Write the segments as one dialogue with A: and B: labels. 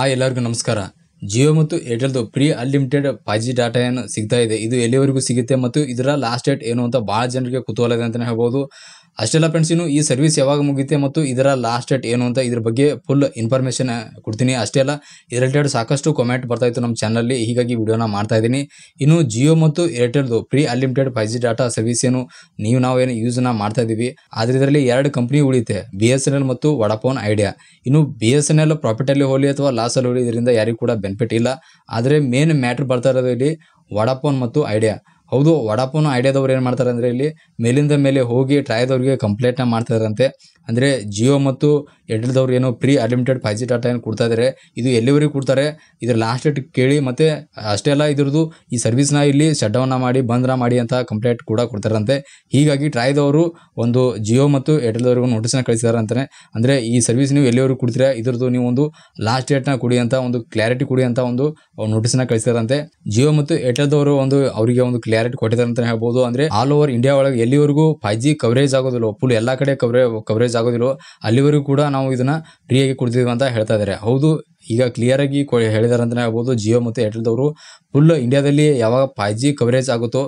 A: ಆ ಎಲ್ಲರಿಗೂ ನಮಸ್ಕಾರ ಜಿಯೋ ಮತ್ತು ಏರ್ಟೆಲ್ದು free unlimited five G data ಏನು ಸಿಗ್ತಾ ಇದೆ ಇದು ಎಲ್ಲಿವರೆಗೂ ಸಿಗುತ್ತೆ ಮತ್ತು ಇದರ ಲಾಸ್ಟ್ ಡೇಟ್ ಏನು ಅಂತ ಭಾಳ ಜನರಿಗೆ ಕುತೂಹಲ ಇದೆ ಅಂತಲೇ ಹೇಳ್ಬೋದು ಅಷ್ಟೆಲ್ಲ ಫ್ರೆಂಡ್ಸ್ ಇನ್ನು ಈ ಸರ್ವಿಸ್ ಯಾವಾಗ ಮುಗಿಯುತ್ತೆ ಮತ್ತು ಇದರ ಲಾಸ್ಟ್ ಡೇಟ್ ಏನು ಅಂತ ಇದ್ರ ಬಗ್ಗೆ ಫುಲ್ ಇನ್ಫಾರ್ಮೇಷನ್ ಕೊಡ್ತೀನಿ ಅಷ್ಟೇ ಅಲ್ಲ ಸಾಕಷ್ಟು ಕಮೆಂಟ್ ಬರ್ತಾ ಇತ್ತು ನಮ್ಮ ಚಾನಲಲ್ಲಿ ಹೀಗಾಗಿ ವಿಡಿಯೋನ ಮಾಡ್ತಾ ಇದ್ದೀನಿ ಇನ್ನು ಜಿಯೋ ಮತ್ತು ಏರ್ಟೆಲ್ದು free unlimited five G data service ಏನು ನೀವು ನಾವೇನು ಯೂಸ್ನ ಮಾಡ್ತಾ ಇದ್ದೀವಿ ಆದರೆ ಇದರಲ್ಲಿ ಎರಡು ಕಂಪ್ನಿ ಉಳಿತೆ ಬಿ ಎಸ್ ಎನ್ ಎಲ್ ಮತ್ತು ವಡಾಫೋನ್ ಐಡಿಯಾ ಇನ್ನು ಬಿ ಎಸ್ ಎನ್ ಎಲ್ ಪ್ರಾಫಿಟಲ್ಲಿ ಹೋಗಲಿ ಅಥವಾ ಲಾಸಲ್ಲಿ ಹೋಗಲಿ ಇದರಿಂದ ಯಾರಿಗೂ ಕೂಡ ಬೆನಿಫಿಟ್ ಇಲ್ಲ ಆದರೆ ಮೇನ್ ಮ್ಯಾಟ್ರ್ ಬರ್ತಾ ಇರೋದು ಇಲ್ಲಿ ವಡಾಫೋನ್ ಮತ್ತು ಐಡಿಯಾ ಹೌದು ವಡಾಪೋನ್ ಐಡಿಯಾದವ್ರು ಏನು ಮಾಡ್ತಾರೆ ಅಂದರೆ ಇಲ್ಲಿ ಮೇಲಿಂದ ಮೇಲೆ ಹೋಗಿ ಟ್ರಾಯದವ್ರಿಗೆ ಕಂಪ್ಲೇಂಟ್ನ ಮಾಡ್ತಾರಂತೆ ಅಂದರೆ ಜಿಯೋ ಮತ್ತು ಏರ್ಟೆಲ್ದವ್ರು ಏನೋ free unlimited five G data ಏನು ಕೊಡ್ತಾ ಇದ್ದಾರೆ ಇದು ಎಲ್ಲಿವರೆಗೆ ಕೊಡ್ತಾರೆ ಇದ್ರ ಲಾಸ್ಟ್ ಡೇಟ್ ಕೇಳಿ ಮತ್ತು ಅಷ್ಟೇ ಅಲ್ಲ ಇದ್ರದ್ದು ಈ ಸರ್ವಿಸ್ನ ಇಲ್ಲಿ ಶಟ್ ಡೌನ್ನ ಮಾಡಿ ಬಂದ್ರ ಮಾಡಿ ಅಂತ ಕಂಪ್ಲೇಂಟ್ ಕೂಡ ಕೊಡ್ತಾರಂತೆ ಹೀಗಾಗಿ ಟ್ರಾಯ್ದವರು ಒಂದು ಜಿಯೋ ಮತ್ತು ಏರ್ಟೆಲ್ದವ್ರಿಗೂ ನೋಟಿಸ್ನ ಕಳಿಸಿದಾರೆ ಅಂತಲೇ ಅಂದರೆ ಈ ಸರ್ವಿಸ್ ನೀವು ಎಲ್ಲಿವರೆಗೂ ಕೊಡ್ತೀರಾ ಇದ್ರದ್ದು ನೀವು ಒಂದು ಲಾಸ್ಟ್ ಡೇಟ್ನ ಕೊಡಿ ಅಂತ ಒಂದು ಕ್ಲಾರಿಟಿ ಕೊಡಿ ಅಂತ ಒಂದು ನೋಟಿಸ್ನ ಕಳಿಸಿದಾರಂತೆ ಜಿಯೋ ಮತ್ತು ಏರ್ಟೆಲ್ದವರು ಒಂದು ಅವರಿಗೆ ಒಂದು ಕ್ಲಾರಿಟಿ ಕೊಟ್ಟಿದ್ದಾರೆ ಅಂತ ಹೇಳ್ಬೋದು ಅಂದ್ರೆ ಆಲ್ ಓವರ್ ಇಂಡಿಯಾ ಒಳಗೆ ಎಲ್ಲಿವರೆಗೂ ಫೈವ್ ಜಿ ಕವರೇಜ್ ಆಗೋದಿಲ್ಲ ಫುಲ್ ಎಲ್ಲಾ ಕಡೆ ಕವರೇ ಕವರೇಜ್ ಆಗೋದಿಲ್ಲ ಅಲ್ಲಿವರೆಗೂ ಕೂಡ ನಾವು ಇದನ್ನ ಫ್ರೀಯಾಗಿ ಆಗಿ ಅಂತ ಹೇಳ್ತಾ ಇದ್ದಾರೆ ಹೌದು ಈಗ ಕ್ಲಿಯರ್ ಆಗಿ ಹೇಳಿದಾರೆ ಅಂತ ಹೇಳ್ಬೋದು ಜಿಯೋ ಮತ್ತು ಏರ್ಟೆಲ್ ಅವರು ಫುಲ್ ಇಂಡಿಯಾದಲ್ಲಿ ಯಾವಾಗ ಫೈವ್ ಜಿ ಕವರೇಜ್ ಆಗುತ್ತೋ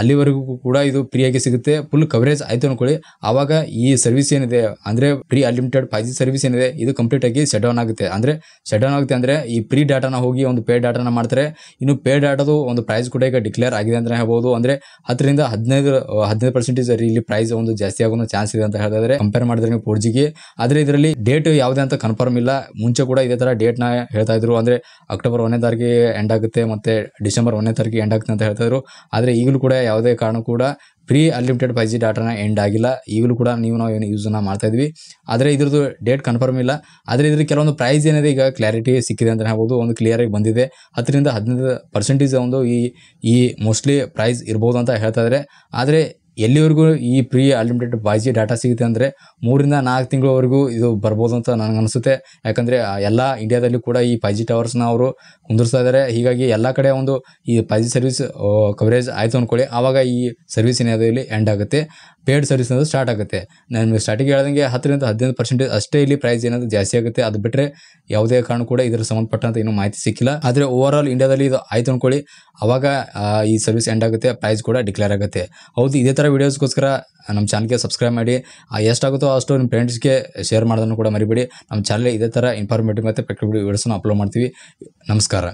A: ಅಲ್ಲಿವರೆಗೂ ಕೂಡ ಇದು ಫ್ರೀಯಾಗಿ ಸಿಗುತ್ತೆ ಫುಲ್ ಕವರೇಜ್ ಆಯಿತು ಅಂದ್ಕೊಳ್ಳಿ ಆವಾಗ ಈ ಸರ್ವಿಸ್ ಏನಿದೆ ಅಂದರೆ free unlimited five G service ಏನಿದೆ ಇದು ಕಂಪ್ಲೀಟ್ ಆಗಿ ಶಟ್ ಡೌನ್ ಆಗುತ್ತೆ ಅಂದರೆ ಶಟ್ ಡೌನ್ ಆಗುತ್ತೆ ಅಂದರೆ ಈ ಫ್ರೀ ಡಾಟಾನ ಹೋಗಿ ಒಂದು ಪೇ ಡಾಟಾನ ಮಾಡ್ತಾರೆ ಇನ್ನು ಪೇ ಡಾಟಾದು ಒಂದು ಪ್ರೈಸ್ ಕೂಡ ಈಗ ಡಿಕ್ಲೇರ್ ಆಗಿದೆ ಅಂತ ಹೇಳ್ಬೋದು ಅಂದರೆ ಹತ್ತರಿಂದ ಹದಿನೈದು ಹದಿನೈದು ಪರ್ಸೆಂಟೇಜ್ ಇಲ್ಲಿ ಪ್ರೈಸ್ ಒಂದು ಜಾಸ್ತಿ ಆಗೋ ಚಾನ್ಸ್ ಇದೆ ಅಂತ ಹೇಳಿದ್ರೆ ಕಂಪೇರ್ ಮಾಡಿದ್ರೆ ನೀವು ಫೋರ್ ಜಿಗೆ ಆದರೆ ಇದರಲ್ಲಿ ಡೇಟ್ ಯಾವುದೇ ಅಂತ ಕನ್ಫರ್ಮ್ ಇಲ್ಲ ಮುಂಚೆ ಕೂಡ ಇದೇ ಥರ ಡೇಟ್ನ ಹೇಳ್ತಾ ಇದ್ರು ಅಂದರೆ ಅಕ್ಟೋಬರ್ ಒಂದನೇ ತಾರೀಕಿಗೆ ಎಂಡ್ ಆಗುತ್ತೆ ಮತ್ತು ಡಿಸೆಂಬರ್ ಒಂದನೇ ತಾರೀಕಿಗೆ ಎಂಡ್ ಆಗುತ್ತೆ ಅಂತ ಹೇಳ್ತಾ ಇದ್ರು ಆದರೆ ಈಗಲೂ ಕೂಡ ಯಾವುದೇ ಕಾರಣ ಕೂಡ ಫ್ರೀ ಅನ್ಲಿಮಿಟೆಡ್ ಫೈ ಜಿ ಡಾಟಾನ ಎಂಡ್ ಆಗಿಲ್ಲ ಈಗಲೂ ಕೂಡ ನೀವು ನಾವು ಏನು ಯೂಸನ್ನು ಮಾಡ್ತಾ ಇದ್ವಿ ಆದರೆ ಇದ್ರದ್ದು ಡೇಟ್ ಕನ್ಫರ್ಮ್ ಇಲ್ಲ ಆದರೆ ಇದ್ರ ಕೆಲವೊಂದು ಪ್ರೈಸ್ ಏನಿದೆ ಈಗ ಕ್ಲಾರಿಟಿ ಸಿಕ್ಕಿದೆ ಅಂತ ಹೇಳ್ಬೋದು ಒಂದು ಕ್ಲಿಯರಾಗಿ ಬಂದಿದೆ ಹತ್ತರಿಂದ ಹದಿನೈದು ಪರ್ಸೆಂಟೇಜ್ ಒಂದು ಈ ಈ ಮೋಸ್ಟ್ಲಿ ಪ್ರೈಸ್ ಇರ್ಬೋದು ಅಂತ ಹೇಳ್ತಾ ಇದ್ದಾರೆ ಆದರೆ ಎಲ್ಲಿವರೆಗೂ ಈ free unlimited five G data ಸಿಗುತ್ತೆ ಅಂದರೆ ಮೂರಿಂದ ನಾಲ್ಕು ತಿಂಗಳವರೆಗೂ ಇದು ಬರ್ಬೋದು ಅಂತ ನನಗೆ ಅನಿಸುತ್ತೆ ಯಾಕಂದರೆ ಎಲ್ಲ ಇಂಡಿಯಾದಲ್ಲಿ ಕೂಡ ಈ ಫೈ ಜಿ ಟವರ್ಸ್ನ ಅವರು ಕುಂದಿರ್ಸ್ತಾ ಇದ್ದಾರೆ ಹೀಗಾಗಿ ಎಲ್ಲ ಕಡೆ ಒಂದು ಈ ಫೈ ಜಿ ಸರ್ವಿಸ್ ಕವರೇಜ್ ಆಯಿತು ಅಂದ್ಕೊಳ್ಳಿ ಆವಾಗ ಈ ಸರ್ವಿಸ್ ಏನಾದರೂ ಇಲ್ಲಿ ಎಂಡ್ ಆಗುತ್ತೆ ಪೇಯ್ಡ್ ಸರ್ವಿಸ್ ಅನ್ನೋದು ಸ್ಟಾರ್ಟ್ ಆಗುತ್ತೆ ನಾನು ಸ್ಟಾರ್ಟಿಂಗ್ ಹೇಳ್ದಂಗೆ ಹತ್ತರಿಂದ ಹದಿನೈದು ಪರ್ಸೆಂಟೇಜ್ ಅಷ್ಟೇ ಇಲ್ಲಿ ಪ್ರೈಸ್ ಏನಾದರೂ ಜಾಸ್ತಿ ಆಗುತ್ತೆ ಅದು ಬಿಟ್ಟರೆ ಯಾವುದೇ ಕಾರಣ ಕೂಡ ಇದರ ಸಂಬಂಧಪಟ್ಟಂತ ಇನ್ನೂ ಮಾಹಿತಿ ಸಿಕ್ಕಿಲ್ಲ ಆದರೆ ಓವರ್ ಆಲ್ ಇಂಡಿಯಾದಲ್ಲಿ ಇದು ಆಯಿತು ಅಂದ್ಕೊಳ್ಳಿ ಆವಾಗ ಈ ಸರ್ವಿಸ್ ಎಂಡ್ ಆಗುತ್ತೆ ಪ್ರೈಸ್ ಕೂಡ ಡಿಕ್ಲೇರ್ ಆಗುತ್ತೆ ಹೌದು ಇದೇ ಥರ ವೀಡಿಯೋಸ್ಗೋಸ್ಕರ ನಮ್ಮ ಚಾನಲ್ಗೆ ಸಬ್ಸ್ಕ್ರೈಬ್ ಮಾಡಿ ಎಷ್ಟಾಗುತ್ತೋ ಅಷ್ಟು ನಿಮ್ಮ ಫ್ರೆಂಡ್ಸ್ಗೆ ಶೇರ್ ಮಾಡೋದನ್ನು ಕೂಡ ಮರಿಬೇಡಿ ನಮ್ಮ ಚಾನಲ್ ಇದೇ ಥರ ಇನ್ಫಾರ್ಮೇಟಿವ್ ಮತ್ತು ಪ್ರಕ್ರಿಯೆ ವೀಡಿಯೋಸನ್ನು ಅಪ್ಲೋಡ್ ಮಾಡ್ತೀವಿ ನಮಸ್ಕಾರ